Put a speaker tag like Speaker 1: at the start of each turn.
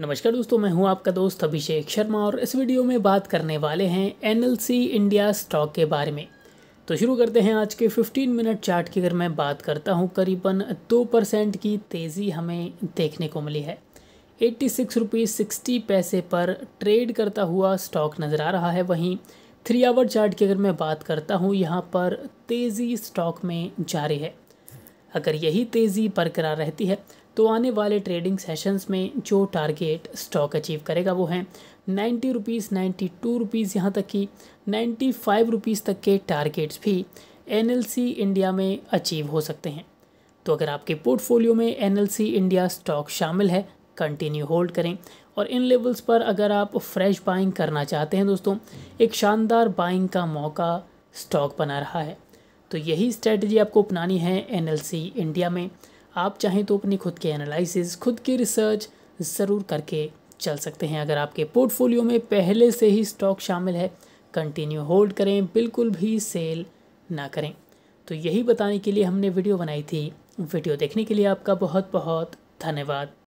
Speaker 1: नमस्कार दोस्तों मैं हूं आपका दोस्त अभिषेक शर्मा और इस वीडियो में बात करने वाले हैं सी इंडिया स्टॉक के बारे में तो शुरू करते हैं आज के 15 मिनट चार्ट की अगर मैं बात करता हूं करीबन दो परसेंट की तेज़ी हमें देखने को मिली है एट्टी सिक्स रुपीज़ सिक्सटी पैसे पर ट्रेड करता हुआ स्टॉक नज़र आ रहा है वहीं थ्री आवर चार्ट की अगर मैं बात करता हूँ यहाँ पर तेज़ी स्टॉक में जारी है अगर यही तेज़ी बरकरार रहती है तो आने वाले ट्रेडिंग सेशंस में जो टारगेट स्टॉक अचीव करेगा वो है ninety rupees ninety two rupees यहाँ तक कि नाइन्टी फाइव रुपीज़ तक के टारगेट्स भी एन इंडिया में अचीव हो सकते हैं तो अगर आपके पोर्टफोलियो में एन इंडिया स्टॉक शामिल है कंटिन्यू होल्ड करें और इन लेवल्स पर अगर आप फ्रेश बाइंग करना चाहते हैं दोस्तों एक शानदार बाइंग का मौका स्टॉक बना रहा है तो यही स्ट्रेटजी आपको अपनानी है एन इंडिया में आप चाहें तो अपनी खुद के एनालिसिस खुद की रिसर्च ज़रूर करके चल सकते हैं अगर आपके पोर्टफोलियो में पहले से ही स्टॉक शामिल है कंटिन्यू होल्ड करें बिल्कुल भी सेल ना करें तो यही बताने के लिए हमने वीडियो बनाई थी वीडियो देखने के लिए आपका बहुत बहुत धन्यवाद